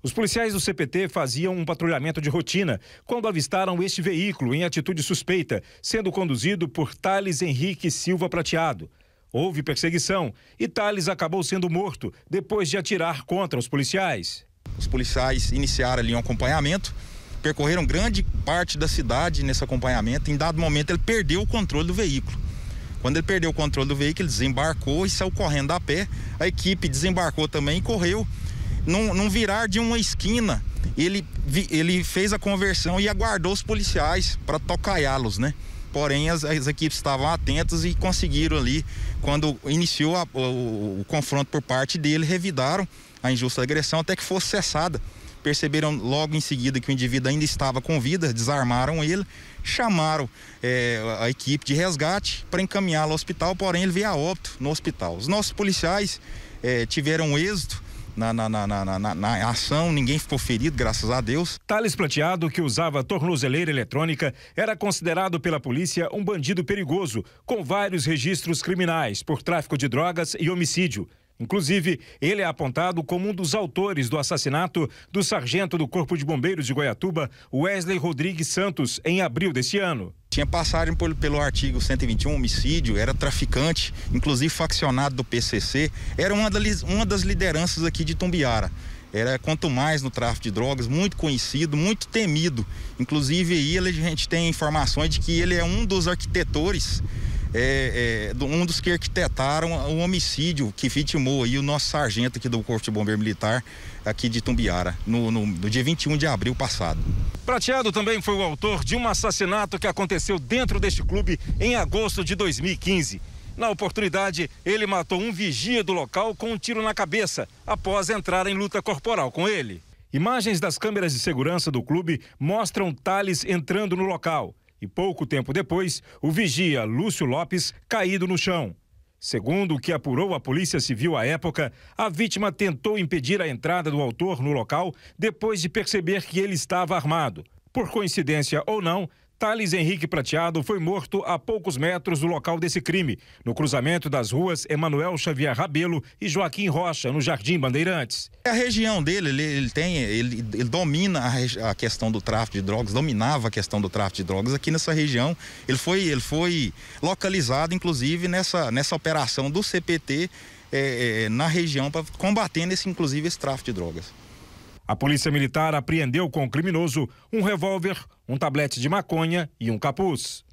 Os policiais do CPT faziam um patrulhamento de rotina quando avistaram este veículo em atitude suspeita, sendo conduzido por Thales Henrique Silva Prateado. Houve perseguição e Thales acabou sendo morto depois de atirar contra os policiais. Os policiais iniciaram ali um acompanhamento, percorreram grande parte da cidade nesse acompanhamento. Em dado momento, ele perdeu o controle do veículo. Quando ele perdeu o controle do veículo, ele desembarcou e saiu correndo a pé. A equipe desembarcou também e correu num, num virar de uma esquina, ele, ele fez a conversão e aguardou os policiais para tocaiá-los, né? Porém, as, as, equipes estavam atentas e conseguiram ali, quando iniciou a, o, o confronto por parte dele, revidaram a injusta agressão até que fosse cessada. Perceberam logo em seguida que o indivíduo ainda estava com vida, desarmaram ele, chamaram é, a equipe de resgate para encaminhá-lo ao hospital, porém ele veio a óbito no hospital. Os nossos policiais é, tiveram êxito na, na, na, na, na, na ação, ninguém ficou ferido, graças a Deus. Thales Plateado, que usava tornozeleira eletrônica, era considerado pela polícia um bandido perigoso, com vários registros criminais por tráfico de drogas e homicídio. Inclusive, ele é apontado como um dos autores do assassinato do sargento do Corpo de Bombeiros de Goiatuba, Wesley Rodrigues Santos, em abril deste ano. Tinha passagem por, pelo artigo 121, homicídio, era traficante, inclusive faccionado do PCC, era uma das, uma das lideranças aqui de Tumbiara era quanto mais no tráfico de drogas, muito conhecido, muito temido. Inclusive aí a gente tem informações de que ele é um dos arquitetores é, é, um dos que arquitetaram o homicídio que vitimou aí o nosso sargento aqui do Corpo de Bombeiro Militar, aqui de Tumbiara, no, no, no dia 21 de abril passado. Prateado também foi o autor de um assassinato que aconteceu dentro deste clube em agosto de 2015. Na oportunidade, ele matou um vigia do local com um tiro na cabeça, após entrar em luta corporal com ele. Imagens das câmeras de segurança do clube mostram Thales entrando no local e pouco tempo depois, o vigia Lúcio Lopes caído no chão. Segundo o que apurou a Polícia Civil à época, a vítima tentou impedir a entrada do autor no local depois de perceber que ele estava armado. Por coincidência ou não, Thales Henrique Prateado foi morto a poucos metros do local desse crime, no cruzamento das ruas Emanuel Xavier Rabelo e Joaquim Rocha, no Jardim Bandeirantes. É a região dele, ele, ele tem, ele, ele domina a, a, questão do tráfico de drogas, dominava a questão do tráfico de drogas aqui nessa região. Ele foi, ele foi localizado, inclusive, nessa, nessa operação do CPT é, eh, é, eh, na região, pra, combatendo esse, inclusive esse tráfico de drogas. A polícia militar apreendeu com o criminoso um revólver, um tablete de maconha e um capuz.